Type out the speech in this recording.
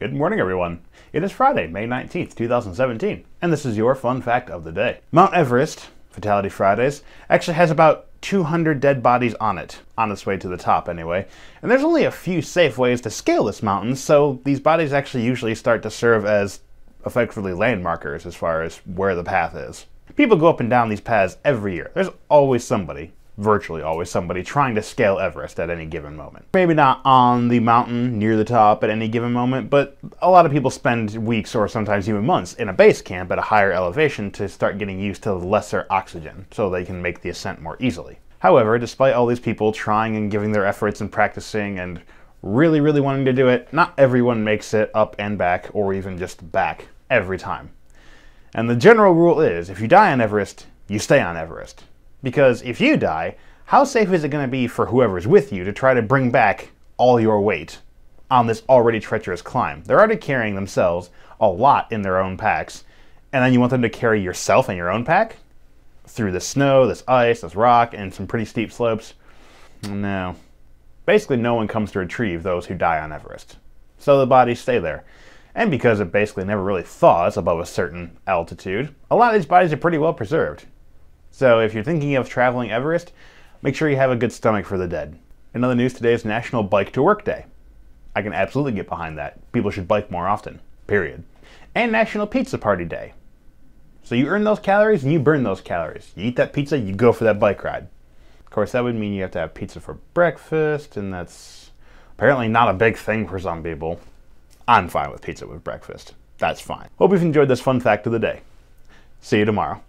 Good morning, everyone. It is Friday, May 19th, 2017, and this is your fun fact of the day. Mount Everest, Fatality Fridays, actually has about 200 dead bodies on it, on its way to the top anyway. And there's only a few safe ways to scale this mountain, so these bodies actually usually start to serve as effectively landmarkers as far as where the path is. People go up and down these paths every year. There's always somebody virtually always somebody trying to scale Everest at any given moment. Maybe not on the mountain near the top at any given moment, but a lot of people spend weeks or sometimes even months in a base camp at a higher elevation to start getting used to lesser oxygen so they can make the ascent more easily. However, despite all these people trying and giving their efforts and practicing and really, really wanting to do it, not everyone makes it up and back or even just back every time. And the general rule is, if you die on Everest, you stay on Everest. Because if you die, how safe is it going to be for whoever's with you to try to bring back all your weight on this already treacherous climb? They're already carrying themselves a lot in their own packs, and then you want them to carry yourself in your own pack? Through the snow, this ice, this rock, and some pretty steep slopes? No. Basically, no one comes to retrieve those who die on Everest. So the bodies stay there. And because it basically never really thaws above a certain altitude, a lot of these bodies are pretty well preserved. So if you're thinking of traveling Everest, make sure you have a good stomach for the dead. In other news, today is National Bike to Work Day. I can absolutely get behind that. People should bike more often, period. And National Pizza Party Day. So you earn those calories and you burn those calories. You eat that pizza, you go for that bike ride. Of course, that would mean you have to have pizza for breakfast, and that's apparently not a big thing for some people. I'm fine with pizza with breakfast. That's fine. Hope you've enjoyed this fun fact of the day. See you tomorrow.